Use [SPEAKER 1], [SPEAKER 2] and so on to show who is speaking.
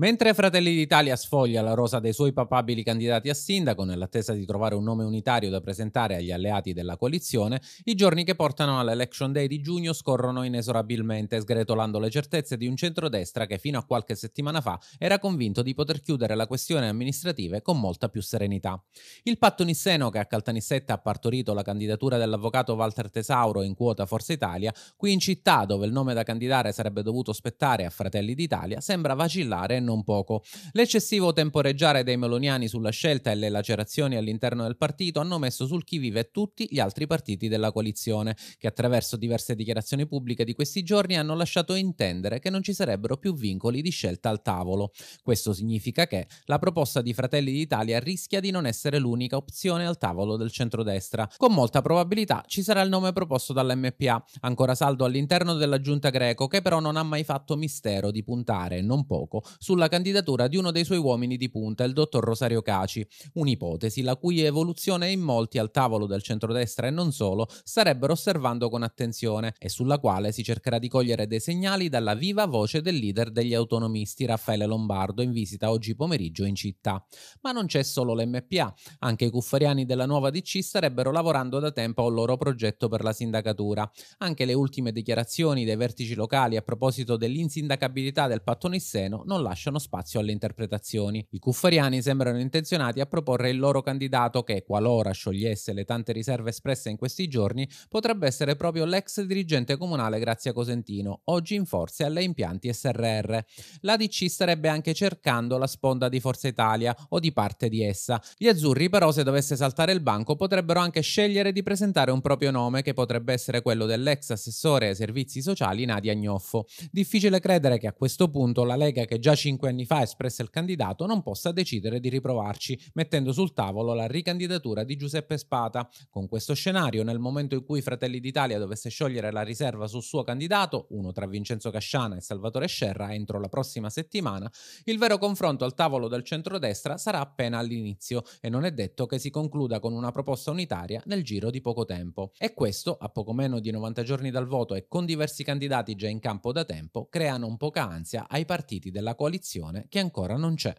[SPEAKER 1] Mentre Fratelli d'Italia sfoglia la rosa dei suoi papabili candidati a sindaco nell'attesa di trovare un nome unitario da presentare agli alleati della coalizione, i giorni che portano all'Election Day di giugno scorrono inesorabilmente, sgretolando le certezze di un centrodestra che fino a qualche settimana fa era convinto di poter chiudere la questione amministrative con molta più serenità. Il patto nisseno che a Caltanissetta ha partorito la candidatura dell'avvocato Walter Tesauro in quota Forza Italia, qui in città dove il nome da candidare sarebbe dovuto spettare a Fratelli d'Italia, sembra vacillare e non poco. L'eccessivo temporeggiare dei meloniani sulla scelta e le lacerazioni all'interno del partito hanno messo sul chi vive tutti gli altri partiti della coalizione, che attraverso diverse dichiarazioni pubbliche di questi giorni hanno lasciato intendere che non ci sarebbero più vincoli di scelta al tavolo. Questo significa che la proposta di Fratelli d'Italia rischia di non essere l'unica opzione al tavolo del centrodestra. Con molta probabilità ci sarà il nome proposto dall'MPA, ancora saldo all'interno della giunta greco, che però non ha mai fatto mistero di puntare, non poco, sul sulla candidatura di uno dei suoi uomini di punta, il dottor Rosario Caci, un'ipotesi la cui evoluzione in molti al tavolo del centrodestra e non solo starebbero osservando con attenzione e sulla quale si cercherà di cogliere dei segnali dalla viva voce del leader degli autonomisti Raffaele Lombardo in visita oggi pomeriggio in città. Ma non c'è solo l'MPA, anche i cuffariani della nuova DC starebbero lavorando da tempo al loro progetto per la sindacatura. Anche le ultime dichiarazioni dei vertici locali a proposito dell'insindacabilità del patto nisseno non lasciano lasciano spazio alle interpretazioni. I cuffariani sembrano intenzionati a proporre il loro candidato che, qualora sciogliesse le tante riserve espresse in questi giorni, potrebbe essere proprio l'ex dirigente comunale Grazia Cosentino, oggi in forze alle impianti SRR. La DC starebbe anche cercando la sponda di Forza Italia o di parte di essa. Gli azzurri però se dovesse saltare il banco potrebbero anche scegliere di presentare un proprio nome che potrebbe essere quello dell'ex assessore ai servizi sociali Nadia Gnoffo. Difficile credere che a questo punto la Lega che già 5 cinque anni fa espressa il candidato non possa decidere di riprovarci, mettendo sul tavolo la ricandidatura di Giuseppe Spata. Con questo scenario, nel momento in cui Fratelli d'Italia dovesse sciogliere la riserva sul suo candidato, uno tra Vincenzo Casciana e Salvatore Scerra, entro la prossima settimana, il vero confronto al tavolo del centrodestra sarà appena all'inizio e non è detto che si concluda con una proposta unitaria nel giro di poco tempo. E questo, a poco meno di 90 giorni dal voto e con diversi candidati già in campo da tempo, creano un poca ansia ai partiti della coalizione coalizione che ancora non c'è.